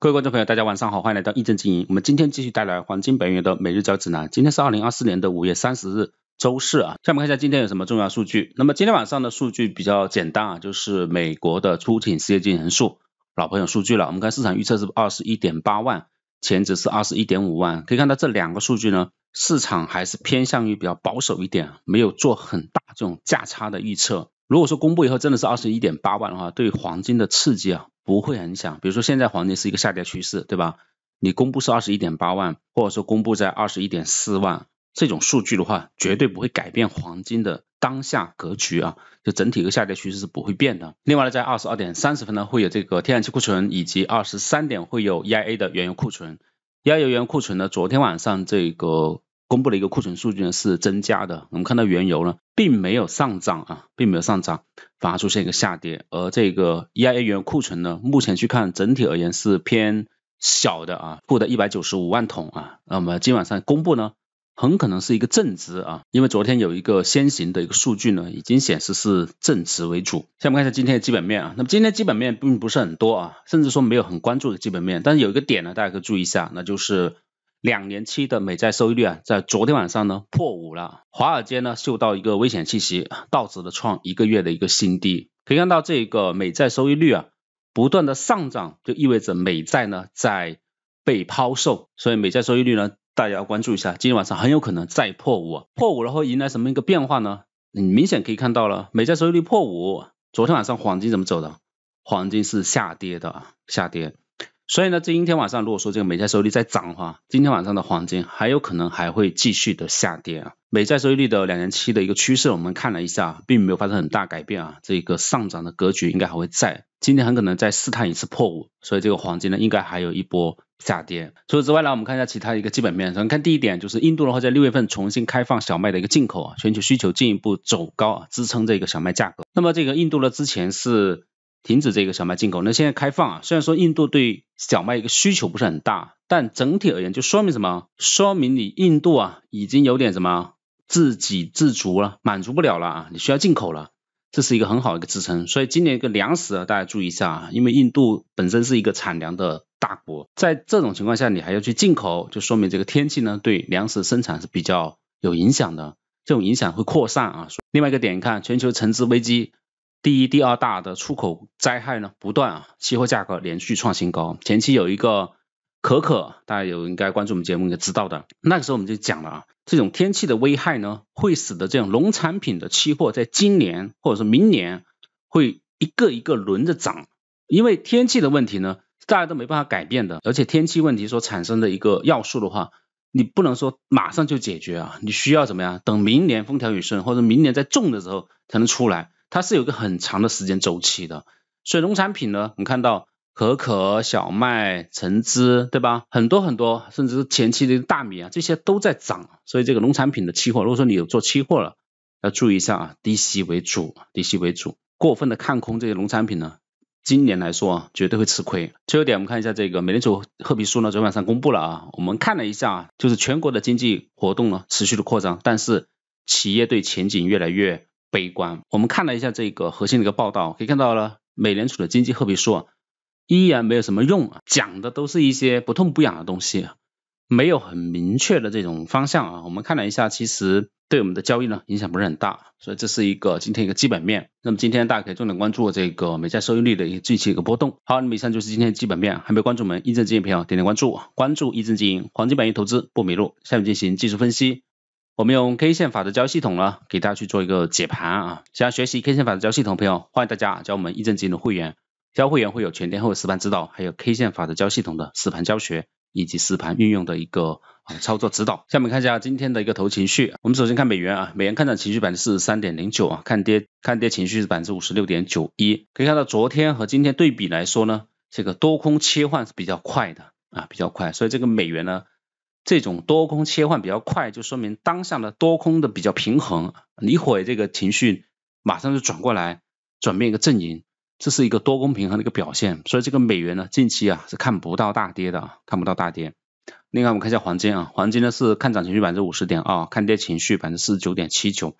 各位观众朋友，大家晚上好，欢迎来到易正经营。我们今天继续带来黄金本月的每日交指南。今天是二零二四年的五月三十日，周四啊。下面看一下今天有什么重要数据。那么今天晚上的数据比较简单啊，就是美国的出勤失业金人数，老朋友数据了。我们看市场预测是二十一点八万，前值是二十一点五万，可以看到这两个数据呢，市场还是偏向于比较保守一点，没有做很大这种价差的预测。如果说公布以后真的是二十一点八万的话，对黄金的刺激啊。不会很响，比如说现在黄金是一个下跌趋势，对吧？你公布是二十一点八万，或者说公布在二十一点四万这种数据的话，绝对不会改变黄金的当下格局啊，就整体一个下跌趋势是不会变的。另外呢，在二十二点三十分呢会有这个天然气库存，以及二十三点会有 EIA 的原油库存。EIA 原油库存呢，昨天晚上这个。公布了一个库存数据呢，是增加的。我们看到原油呢，并没有上涨啊，并没有上涨，反而出现一个下跌。而这个 EIA 原油库存呢，目前去看整体而言是偏小的啊，负的一百九十五万桶啊。那么今晚上公布呢，很可能是一个正值啊，因为昨天有一个先行的一个数据呢，已经显示是正值为主。下面看一下今天的基本面啊，那么今天基本面并不是很多啊，甚至说没有很关注的基本面，但是有一个点呢，大家可以注意一下，那就是。两年期的美债收益率啊，在昨天晚上呢破五了，华尔街呢嗅到一个危险气息，道指的创一个月的一个新低，可以看到这个美债收益率啊不断的上涨，就意味着美债呢在被抛售，所以美债收益率呢大家要关注一下，今天晚上很有可能再破五，破五了会迎来什么一个变化呢？你明显可以看到了，美债收益率破五，昨天晚上黄金怎么走的？黄金是下跌的，下跌。所以呢，今天晚上如果说这个美债收益率在涨的话，今天晚上的黄金还有可能还会继续的下跌啊。美债收益率的两年期的一个趋势，我们看了一下，并没有发生很大改变啊。这个上涨的格局应该还会在，今天很可能再试探一次破五，所以这个黄金呢，应该还有一波下跌。除此之外呢，我们看一下其他一个基本面。首先看第一点，就是印度的话，在六月份重新开放小麦的一个进口，啊，全球需求进一步走高，啊，支撑这个小麦价格。那么这个印度呢，之前是。停止这个小麦进口，那现在开放啊，虽然说印度对小麦一个需求不是很大，但整体而言就说明什么？说明你印度啊已经有点什么自给自足了，满足不了了啊，你需要进口了，这是一个很好的一个支撑。所以今年一个粮食啊，大家注意一下啊，因为印度本身是一个产粮的大国，在这种情况下你还要去进口，就说明这个天气呢对粮食生产是比较有影响的，这种影响会扩散啊。另外一个点你看全球橙汁危机。第一、第二大的出口灾害呢，不断啊，期货价格连续创新高。前期有一个可可，大家有应该关注我们节目应该知道的。那个时候我们就讲了啊，这种天气的危害呢，会使得这种农产品的期货在今年或者说明年会一个一个轮着涨。因为天气的问题呢，大家都没办法改变的，而且天气问题所产生的一个要素的话，你不能说马上就解决啊，你需要怎么样？等明年风调雨顺，或者明年再种的时候才能出来。它是有个很长的时间周期的，所以农产品呢，我们看到可可、小麦、橙汁，对吧？很多很多，甚至是前期的大米啊，这些都在涨，所以这个农产品的期货，如果说你有做期货了，要注意一下啊，低吸为主，低吸为主，过分的看空这些农产品呢，今年来说啊，绝对会吃亏。最后点，我们看一下这个美联储褐皮书呢，昨晚上公布了啊，我们看了一下，就是全国的经济活动呢持续的扩张，但是企业对前景越来越。悲观，我们看了一下这个核心的一个报道，可以看到了美联储的经济褐皮书依然没有什么用啊，讲的都是一些不痛不痒的东西，没有很明确的这种方向啊。我们看了一下，其实对我们的交易呢影响不是很大，所以这是一个今天一个基本面。那么今天大家可以重点关注这个美债收益率的一个近期一个波动。好，那么以上就是今天基本面，还没有关注我们一正金的朋友点点关注，关注一正金营，黄金白银投资不迷路。下面进行技术分析。我们用 K 线法的交易系统呢，给大家去做一个解盘啊。想要学习 K 线法的交易系统，的朋友欢迎大家加我们易正金的会员。加会员会有全天候的实盘指导，还有 K 线法的交易系统的实盘教学以及实盘运用的一个啊操作指导。下面看一下今天的一个投情绪。我们首先看美元啊，美元看涨情绪百分之四十三点零九啊，看跌看跌情绪是百分之五十六点九一。可以看到昨天和今天对比来说呢，这个多空切换是比较快的啊，比较快。所以这个美元呢。这种多空切换比较快，就说明当下的多空的比较平衡，你会这个情绪马上就转过来，转变一个阵营，这是一个多空平衡的一个表现。所以这个美元呢，近期啊是看不到大跌的啊，看不到大跌。另外我们看一下黄金啊，黄金呢是看涨情绪百分之五十点二，看跌情绪百分之四十九点七九，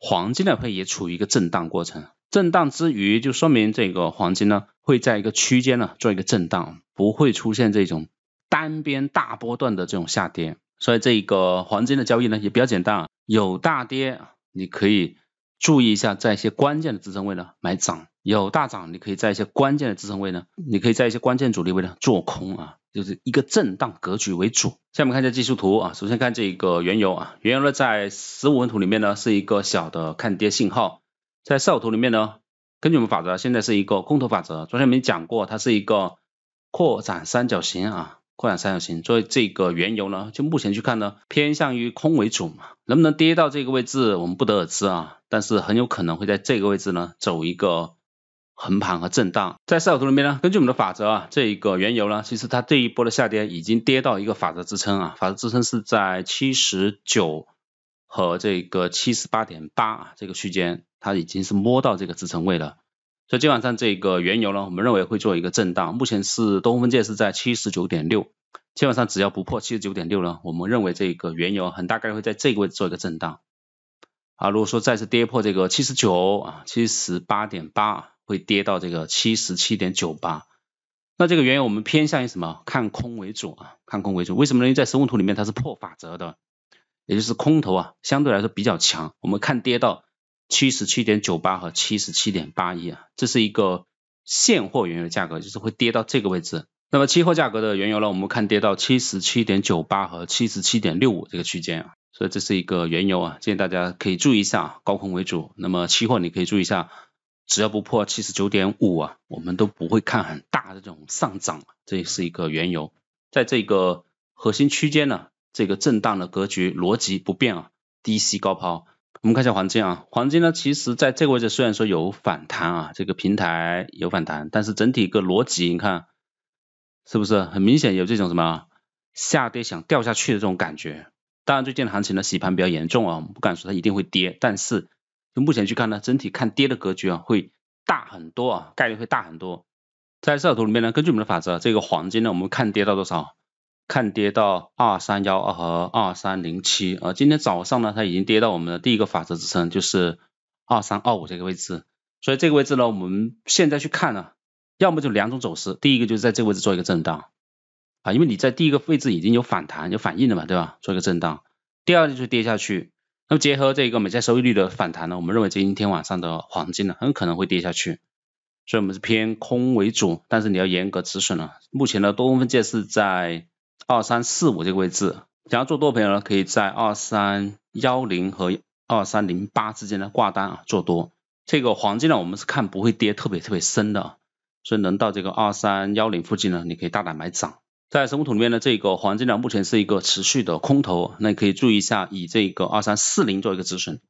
黄金呢会也处于一个震荡过程，震荡之余就说明这个黄金呢会在一个区间呢做一个震荡，不会出现这种。单边大波段的这种下跌，所以这个黄金的交易呢也比较简单，有大跌你可以注意一下在一些关键的支撑位呢买涨，有大涨你可以在一些关键的支撑位呢，你可以在一些关键阻力位呢做空啊，就是一个震荡格局为主。下面看一下技术图啊，首先看这个原油啊，原油呢在十五分图里面呢是一个小的看跌信号，在四图里面呢，根据我们法则现在是一个空头法则，昨天我们讲过它是一个扩展三角形啊。扩展三角形，所以这个原油呢，就目前去看呢，偏向于空为主嘛，能不能跌到这个位置，我们不得而知啊，但是很有可能会在这个位置呢，走一个横盘和震荡。在四角图里面呢，根据我们的法则啊，这一个原油呢，其实它这一波的下跌已经跌到一个法则支撑啊，法则支撑是在七十九和这个七十八点八啊这个区间，它已经是摸到这个支撑位了。所以今晚上这个原油呢，我们认为会做一个震荡。目前是多空分界是在七十九点六，今晚上只要不破七十九点六呢，我们认为这个原油很大概率会在这个位置做一个震荡啊。如果说再次跌破这个七十九啊，七十八点八会跌到这个七十七点九八，那这个原油我们偏向于什么？看空为主啊，看空为主。为什么？呢？因为在实物图里面它是破法则的，也就是空头啊相对来说比较强。我们看跌到。七十七点九八和七十七点八一啊，这是一个现货原油价格，就是会跌到这个位置。那么期货价格的原油呢，我们看跌到七十七点九八和七十七点六五这个区间啊，所以这是一个原油啊，建议大家可以注意一下啊，高空为主。那么期货你可以注意一下，只要不破七十九点五啊，我们都不会看很大的这种上涨啊，这是一个原油，在这个核心区间呢，这个震荡的格局逻辑不变啊，低吸高抛。我们看一下黄金啊，黄金呢，其实在这个位置虽然说有反弹啊，这个平台有反弹，但是整体一个逻辑，你看是不是很明显有这种什么下跌想掉下去的这种感觉？当然最近的行情呢洗盘比较严重啊，我们不敢说它一定会跌，但是就目前去看呢，整体看跌的格局啊会大很多啊，概率会大很多。在这张图里面呢，根据我们的法则，这个黄金呢，我们看跌到多少？看跌到二三幺二和二三零七啊，今天早上呢，它已经跌到我们的第一个法则支撑，就是二三二五这个位置，所以这个位置呢，我们现在去看呢，要么就两种走势，第一个就是在这个位置做一个震荡啊，因为你在第一个位置已经有反弹，有反应了嘛，对吧？做一个震荡，第二就是跌下去。那么结合这个美债收益率的反弹呢，我们认为今天晚上的黄金呢，很可能会跌下去，所以我们是偏空为主，但是你要严格止损了。目前的多空分界是在。二三四五这个位置，想要做多的朋友呢，可以在二三幺零和二三零八之间的挂单啊做多。这个黄金呢，我们是看不会跌特别特别深的，所以能到这个二三幺零附近呢，你可以大胆买涨。在生物桶里面呢，这个黄金呢目前是一个持续的空头，那你可以注意一下，以这个二三四零做一个止损，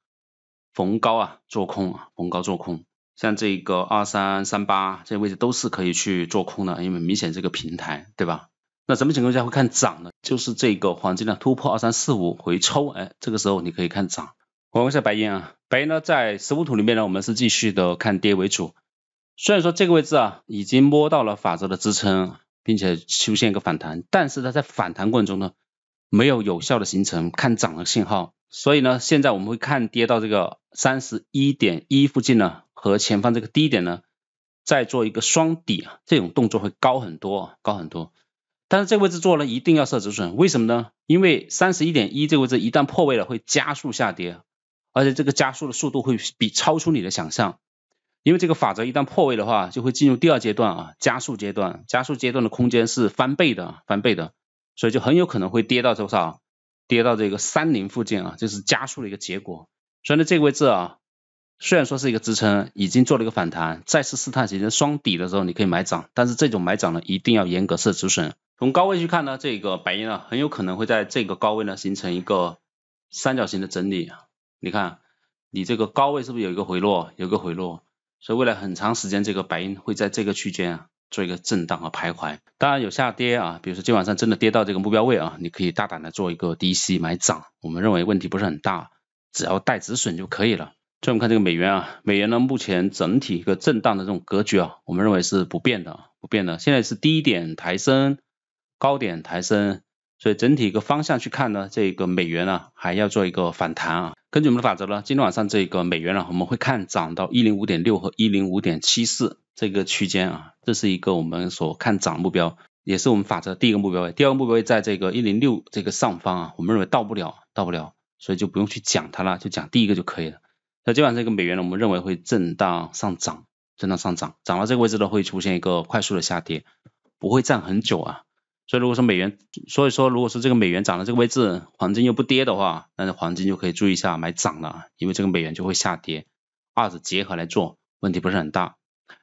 逢高啊做空啊，逢高做空。像这个二三三八这个位置都是可以去做空的，因为明显这个平台对吧？那什么情况下会看涨呢？就是这个黄金量突破二三四五回抽，哎，这个时候你可以看涨。我问一下白银啊，白银呢在十五图里面呢，我们是继续的看跌为主。虽然说这个位置啊已经摸到了法则的支撑，并且出现一个反弹，但是它在反弹过程中呢，没有有效的形成看涨的信号。所以呢，现在我们会看跌到这个三十一点一附近呢，和前方这个低点呢，再做一个双底啊，这种动作会高很多，高很多。但是这个位置做呢，一定要设止损，为什么呢？因为三十一点一这个位置一旦破位了，会加速下跌，而且这个加速的速度会比超出你的想象，因为这个法则一旦破位的话，就会进入第二阶段啊，加速阶段，加速阶段的空间是翻倍的，翻倍的，所以就很有可能会跌到多少？跌到这个三零附近啊，这是加速的一个结果，所以呢这个位置啊。虽然说是一个支撑，已经做了一个反弹，再次试探形成双底的时候，你可以买涨，但是这种买涨呢，一定要严格设止损。从高位去看呢，这个白银啊，很有可能会在这个高位呢形成一个三角形的整理。你看，你这个高位是不是有一个回落，有个回落？所以未来很长时间，这个白银会在这个区间啊做一个震荡和徘徊。当然有下跌啊，比如说今晚上真的跌到这个目标位啊，你可以大胆的做一个低吸买涨，我们认为问题不是很大，只要带止损就可以了。所以我们看这个美元啊，美元呢目前整体一个震荡的这种格局啊，我们认为是不变的，不变的。现在是低点抬升，高点抬升，所以整体一个方向去看呢，这个美元啊还要做一个反弹啊。根据我们的法则呢，今天晚上这个美元呢，我们会看涨到一零五点六和一零五点七四这个区间啊，这是一个我们所看涨目标，也是我们法则第一个目标位。第二个目标位在这个一零六这个上方啊，我们认为到不了，到不了，所以就不用去讲它了，就讲第一个就可以了。那今晚这个美元呢，我们认为会震荡上涨，震荡上涨，涨到这个位置呢会出现一个快速的下跌，不会站很久啊。所以如果说美元，所以说如果说这个美元涨到这个位置，黄金又不跌的话，那黄金就可以注意一下买涨了，因为这个美元就会下跌，二者结合来做，问题不是很大。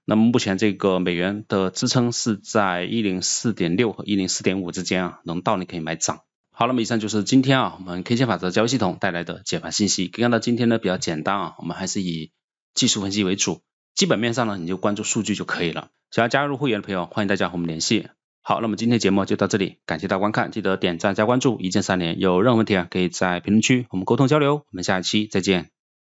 那么目前这个美元的支撑是在一零四点六和一零四点五之间啊，能到你可以买涨。好，那么以上就是今天啊我们 K 线法则交易系统带来的解盘信息。可以看到今天呢比较简单啊，我们还是以技术分析为主，基本面上呢你就关注数据就可以了。想要加入会员的朋友，欢迎大家和我们联系。好，那么今天节目就到这里，感谢大家观看，记得点赞加关注，一键三连。有任何问题啊，可以在评论区我们沟通交流。我们下一期再见。